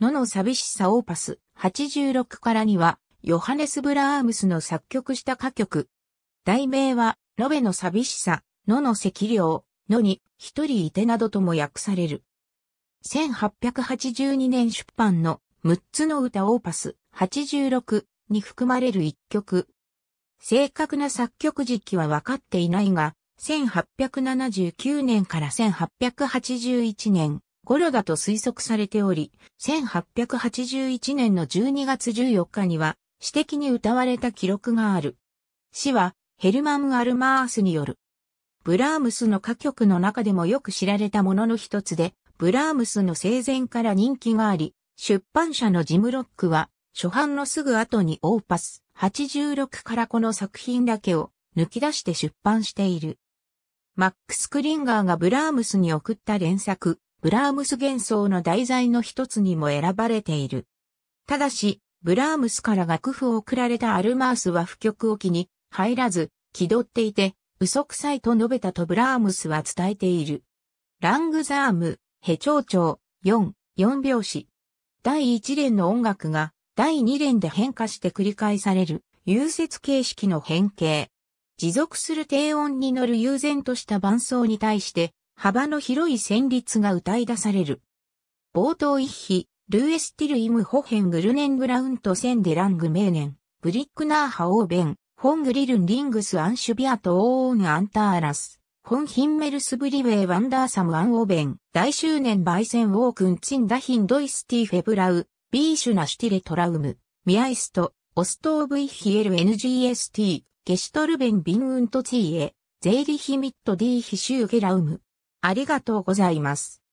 野の寂しさオーパス86からには、ヨハネス・ブラームスの作曲した歌曲。題名は、ロベの寂しさ、野の赤量、野に一人いてなどとも訳される。1882年出版の6つの歌オーパス86に含まれる一曲。正確な作曲時期は分かっていないが、1879年から1881年、ゴロだと推測されており、1881年の12月14日には、私的に歌われた記録がある。詩は、ヘルマン・アルマースによる。ブラームスの歌曲の中でもよく知られたものの一つで、ブラームスの生前から人気があり、出版社のジム・ロックは、初版のすぐ後にオーパス86からこの作品だけを抜き出して出版している。マックス・クリンガーがブラームスに送った連作、ブラームス幻想の題材の一つにも選ばれている。ただし、ブラームスから楽譜を送られたアルマースは不曲を機に入らず、気取っていて、嘘くさいと述べたとブラームスは伝えている。ラングザーム、ヘ長調、4、4拍子。第1連の音楽が第2連で変化して繰り返される、融雪形式の変形。持続する低音に乗る悠然とした伴奏に対して、幅の広い旋律が歌い出される。冒頭一比、ルーエスティルイムホヘングルネングラウントセンデラングメーネン、ブリックナーハオーベン、ホングリルンリングスアンシュビアトオーオンアンターラス、ホンヒンメルスブリウェイワンダーサムアンオーベン、大周年バイセンウォークンチンダヒンドイスティフェブラウ、ビーシュナシュティレトラウム、ミアイスト、オストーブイヒエル NGST、ゲシュトルベンビンウントツィエ、ゼイリヒミットディーヒシューゲラウム。ありがとうございます。